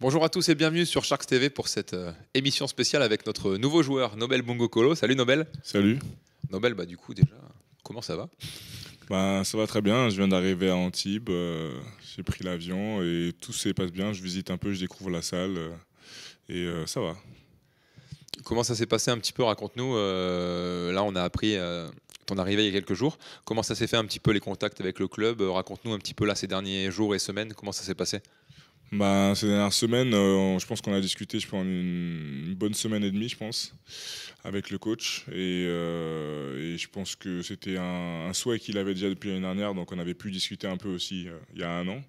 Bonjour à tous et bienvenue sur Sharks TV pour cette euh, émission spéciale avec notre nouveau joueur Nobel Bongo Colo. Salut Nobel. Salut. Nobel, bah du coup déjà, comment ça va ben, ça va très bien. Je viens d'arriver à Antibes. Euh, j'ai pris l'avion et tout se passe bien. Je visite un peu, je découvre la salle euh, et euh, ça va. Comment ça s'est passé un petit peu Raconte-nous. là, on a appris ton arrivée il y a quelques jours. Comment ça s'est fait un petit peu les contacts avec le club Raconte-nous un petit peu là ces derniers jours et semaines. Comment ça s'est passé bah, Ces dernières semaines, euh, je pense qu'on a discuté je une, bonne semaine et demie, je pense, avec le coach. Et, euh, je pense que c'était un, souhait qu'il avait déjà depuis l'année dernière, donc on avait pu discuter un peu aussi euh, il y a un an.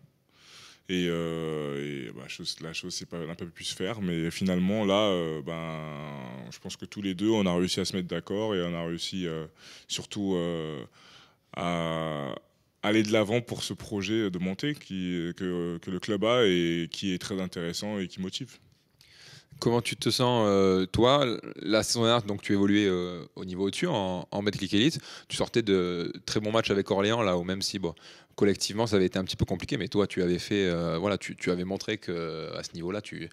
Et, et bah, chose, la chose n'a pas pu se faire, mais finalement, là, ben, je pense que tous les deux, on a réussi à se mettre d'accord et on a réussi surtout à aller de l'avant pour ce projet de montée euh, euh, que, le club a et qui est très intéressant et qui motive. Comment tu te sens, euh, toi La saison dernière, donc, tu évoluais euh, au niveau au-dessus, en, en Elite. Tu sortais de très bons matchs avec Orléans, là, même si, collectivement, ça avait été un petit peu compliqué, mais toi, tu avais fait, euh, voilà, tu, avais montré que à ce niveau-là, tu,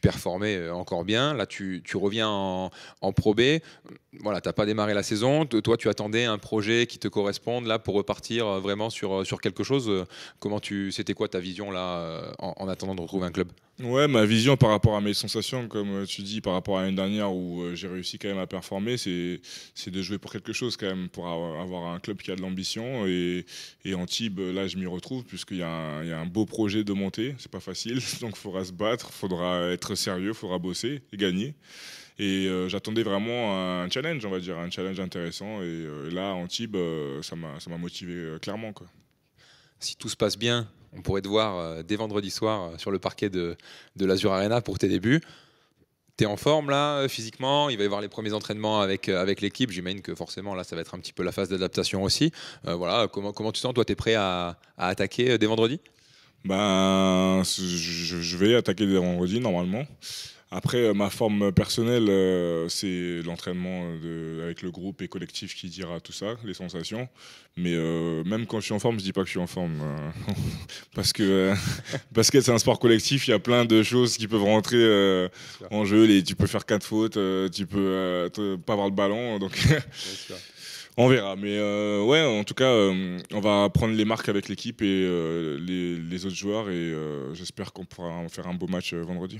performais encore bien. Là, tu, reviens en, probé Pro B. Voilà, t'as pas démarré la saison. Toi, tu attendais un projet qui te corresponde là pour repartir vraiment sur, quelque chose. Comment tu, c'était quoi ta vision là en, attendant de retrouver un club Ouais, ma vision par rapport à mes sensations comme euh, tu dis, par rapport à l'année dernière où euh, j'ai réussi quand même à performer, c'est de jouer pour quelque chose quand même, pour avoir un club qui a de l'ambition. Et, et, Antibes, là, je m'y retrouve puisqu'il y, a un beau projet de monter. C'est pas facile, donc il faudra se battre, il faudra être sérieux, il faudra bosser et gagner. Et euh, j'attendais vraiment un challenge, on va dire, un challenge intéressant. Et là, Antibes, ça m'a motivé clairement. Quoi. Si tout se passe bien, on pourrait te voir dès vendredi soir sur le parquet de, de l'Azur Arena pour tes débuts tu es en forme là, euh, physiquement, il va y avoir les premiers entraînements avec, euh, avec l'équipe, j'imagine que forcément là, ça va être un petit peu la phase d'adaptation aussi. Euh, voilà, comment, comment tu sens Toi, tu es prêt à, attaquer dès vendredi ben, je, je vais attaquer dès vendredi normalement. Après, euh, ma forme personnelle, euh, c'est l'entraînement euh, avec le groupe et collectif qui dira tout ça, les sensations. Mais même quand je suis en forme, je dis pas que je suis en forme. parce que parce basket, c'est un sport collectif. Il y a plein de choses qui peuvent rentrer en jeu. tu peux faire quatre fautes, tu peux pas avoir le ballon. Donc. On verra, mais euh, ouais, en tout cas, euh, on va prendre les marques avec l'équipe et euh, les, autres joueurs, et j'espère qu'on pourra faire un beau match vendredi.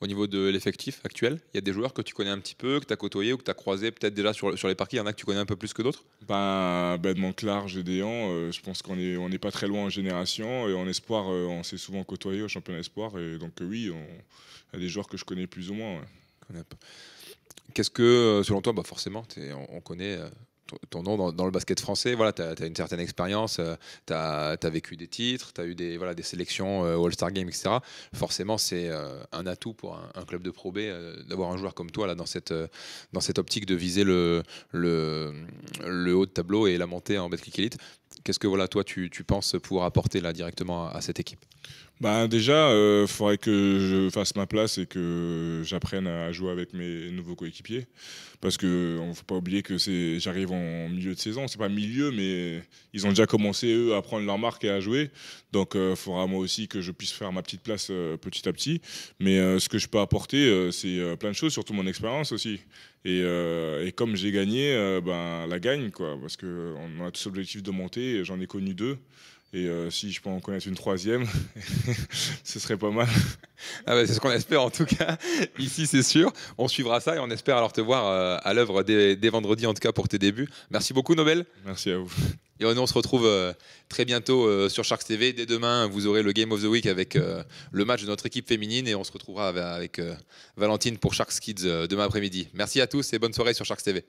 Au niveau de l'effectif actuel, il y a des joueurs que tu connais un petit peu, que tu as côtoyé ou que tu as croisé peut-être déjà sur, les parquets, il y en a que tu connais un peu plus que d'autres bah, de montclair, Gédéan, je pense qu'on n'est est pas très loin en génération, et en espoir, on s'est souvent côtoyé au championnat espoir, et donc oui, il y a des joueurs que je connais plus ou moins. Qu'est-ce que, selon toi, bah, forcément, on connaît ton nom dans, le basket français. Voilà, tu as, une certaine expérience, euh, tu as, vécu des titres, tu as eu des, voilà, des sélections euh, All-Star Game, etc. Forcément, c'est euh, un atout pour un, club de Pro B d'avoir un joueur comme toi là, dans, cette, dans cette optique de viser le, le, haut de tableau et la montée en Betclic Elite. Qu'est-ce que voilà, toi, tu, penses pouvoir apporter là, directement à cette équipe bah, déjà, il euh, faudrait que je fasse ma place et que j'apprenne à jouer avec mes nouveaux coéquipiers, parce que ne faut pas oublier que c'est, j'arrive en milieu de saison, c'est pas milieu, mais ils ont déjà commencé eux à prendre leur marque et à jouer, donc il euh, faudra moi aussi que je puisse faire ma petite place euh, petit à petit. Mais ce que je peux apporter, c'est plein de choses, surtout mon expérience aussi. Et, comme j'ai gagné, ben la gagne quoi, parce qu'on a tous l'objectif de monter, j'en ai connu deux. Et euh, si je peux en connaître une troisième, ce serait pas mal. Ah bah, c'est ce qu'on espère en tout cas. Ici, c'est sûr. On suivra ça et on espère alors te voir euh, à l'œuvre dès, vendredi, en tout cas pour tes débuts. Merci beaucoup, Nobel. Merci à vous. Et on se retrouve euh, très bientôt sur Sharks TV. Dès demain, vous aurez le Game of the Week avec le match de notre équipe féminine et on se retrouvera avec Valentine pour Sharks Kids demain après-midi. Merci à tous et bonne soirée sur Sharks TV.